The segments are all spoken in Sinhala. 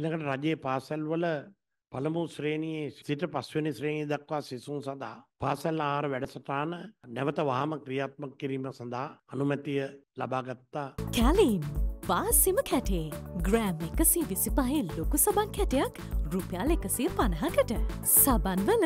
ඊළඟට රජයේ පාසල් වල පළමු ශ්‍රේණියේ සිට පස්වෙනි ශ්‍රේණිය දක්වා සිසුන් සඳහා පාසල් ආහාර වැඩසටහන නැවත වහාම ක්‍රියාත්මක කිරීම සඳහා අනුමැතිය ලබාගත්තා. කැලීම් පාසිම කැටේ ග්‍රෑම් එකසී විසි පහේ ලොකු සබන් කැටයක් රුපියල් එකසිය පණහකට සබන්වල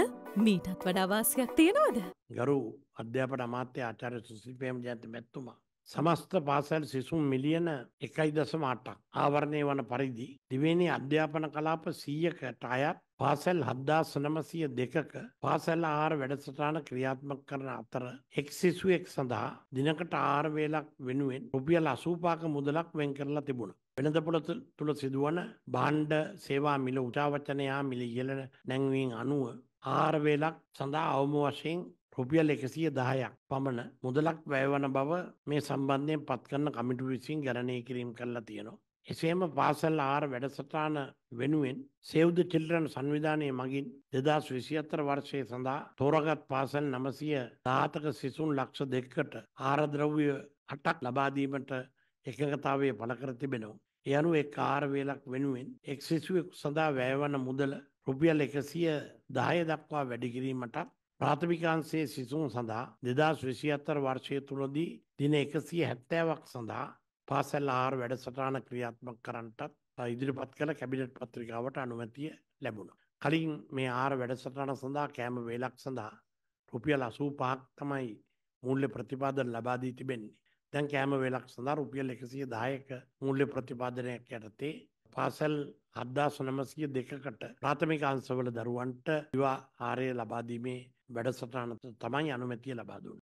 මීටත් වඩාවාසයක් තියෙනවද. ගරු අධ්‍යාපන අමාත්‍ය ආචාර්ය සුසිල්පේම ජයන්ත මැත්තුමා සමස්ත පාසල් සිසුන් මිලියන එකයි දසම අටක් ආවරණය වන පරිදි දිවේනි අධ්‍යාපන කලාප සීයකට අයත් පාසැල් හද්දා සනමසිය දෙකක පාසැල් ආහාර වැඩසටාන ක්‍රියාත්මක කරන අතර එක් සිසුවෙක් සඳහා දිනකට ආරවේලක් වෙනුවෙන් රුපියල් අසූපාක මුදලක් වෙන් කරලා තිබුණ. වෙළඳපොළ තුළ සිදුවන බාණ්ඩ සේවා මිල උටාවචනයා මිලි ඉහලන නැංවීන් අනුව ආරවේලක් සඳහා අවම වශයෙන් රුපියල් එකසිය දහයක් පමණ මුදලක් වැයවන බව මේ සම්බන්ධයෙන් පත්කරන කමිටු විසින් ගැනය කිරීම් කරලා තියෙනවා. එසේම පාසල් ආර වැඩසටාන වෙනුවෙන් සෙව්ද චිල්රන් සංවිධානය මගින් දෙදස් විසි අතර වර්ෂය සඳහා තෝරගත් පාසල් නමසය දාතක සිසුන් ලක්ෂ දෙකට ආරද්‍රව්‍ය අටක් ලබාදීමට එකගතාවය පළකර තිබෙනවා. යනු එක් ආරවේලක් වෙනුවෙන් එක් සිසුවෙක් සඳහා වැෑවන මුදල රුපියල් එකසිය දාය දක්වා වැඩිකිරීමටත් ප්‍රාථමිකාන්සේ සිසුන් සඳහා දෙදස් විසිහත්තර වර්ෂය තුළදී දින එකසිය හැත්තෑවක් සඳහා පාසැල් ආර වැඩසටාන ක්‍රියාත්මක් කරන්ටත් ඉදිරිපත් කළ කැබිනට් පත්‍රිකාවට අනුමැතිය ලැබුණ. කලින් මේ ආර වැඩසටාන සඳහා කෑම වේලක් සඳහා රුපියල් අසූ පහක් තමයි මුල්ල ප්‍රතිපාදන ලබාදී තිබෙන්නේ. දැන් කෑම වෙලක් සඳහා රුපියල් එකසිය දායක මුල්ල ප්‍රතිපාදනයක් යටතේ පාසැල් අද්දා සනමසිය දෙකකට ප්‍රාථමික අංශවල දරුවන්ට විවා ආරය ලබාදීමේ වැඩසටහන තමයි අනුමැතිය ලබා දුන්නේ.